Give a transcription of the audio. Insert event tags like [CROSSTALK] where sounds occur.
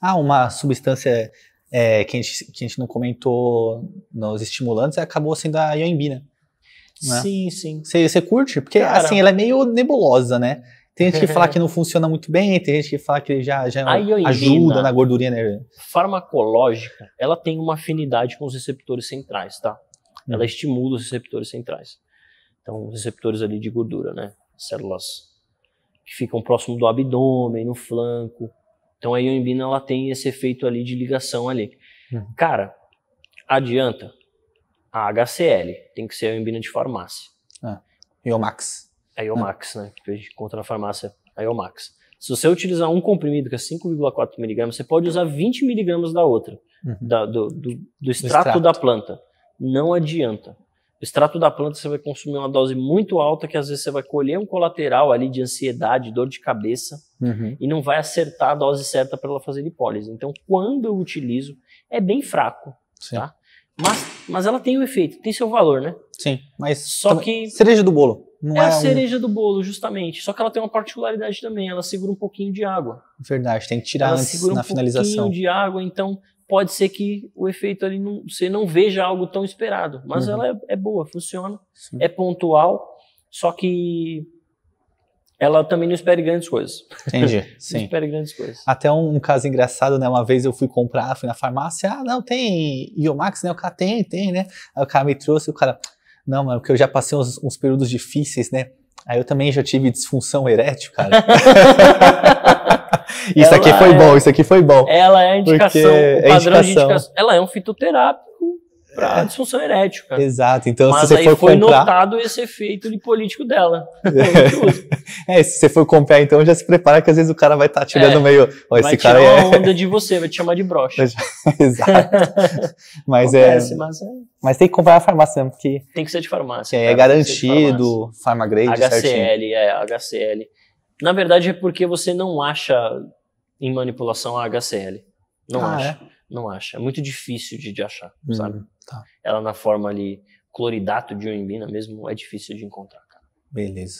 Ah, uma substância é, que, a gente, que, a gente, não comentou nos estimulantes é, acabou sendo a ioimbina. Né? É? Sim, sim. Você curte? Porque assim, ela é meio nebulosa, né? Tem gente que fala [LAUGHS] que não funciona muito bem, tem gente que fala que já, já ajuda né? na gordurinha né? Farmacológica, ela tem uma afinidade com os receptores centrais, tá? Ela hum. estimula os receptores centrais. Então, os receptores ali de gordura, né? Células que ficam próximo do abdômen, no flanco. Então a ioimbina ela tem esse efeito ali de ligação ali. Uhum. Cara, adianta. A HCl tem que ser a ioimbina de farmácia. Ah, Iomax. É Iomax, ah. né? Que a gente encontra na farmácia, a Iomax. Se você utilizar um comprimido que é 5,4mg, você pode usar 20mg da outra, uhum. da, do, do, do, extrato do, extrato da planta. Não adianta. O extrato da planta você vai consumir uma dose muito alta que às vezes você vai colher um colateral ali de ansiedade, dor de cabeça uhum. e não vai acertar a dose certa para ela fazer lipólise. Então, quando eu utilizo, é bem fraco, Sim. tá? Mas, mas ela tem o um efeito, tem seu valor, né? Sim, mas só que cereja do bolo. Não é, é a cereja um... do bolo, justamente. Só que ela tem uma particularidade também, ela segura um pouquinho de água. Verdade, tem que tirar ela antes segura um finalização. Um pouquinho de água, então pode ser que o efeito ali não, você não veja algo tão esperado. Mas uhum. ela é, é, boa, funciona, Sim. é pontual, só que ela também não espere grandes coisas. Entendi. [LAUGHS] Sim. espere grandes coisas. Até um, um, caso engraçado, né? Uma vez eu fui comprar, fui na farmácia, ah, não, tem Iomax, né? O cara tem, tem, né? Aí o cara me trouxe, o cara, não, mano, porque eu já passei uns, uns períodos difíceis, né? Aí eu também já tive disfunção erétil, cara. [LAUGHS] Isso aqui foi é, bom, isso aqui foi bom. Ela é a indicação, o é padrão é indicação. de indicação. Ela é um fitoterápico para é. disfunção erétil, cara. Exato. Então, Mas se você for foi comprar... notado esse efeito de político dela. É. [LAUGHS] é, se você for comprar, então já se prepara que às vezes o cara vai estar tá te olhando é. meio. Oh, vai cara tirar é... onda de você, vai te chamar de brocha. [LAUGHS] Exato. [LAUGHS] Mas é- Acontece, é... Mas é. Mas tem que comprar a farmácia mesmo, porque. Tem que ser de farmácia. É, garantido, farmácia. Farmagrade, HCL, certinho. é, HCL. Na verdade é porque você não acha em manipulação a HCl. Não ah, acha. É? Não acha. É muito difícil de, de achar, hum, sabe? Tá. Ela na forma ali, cloridato de ioimbina mesmo, é difícil de encontrar, cara. Beleza.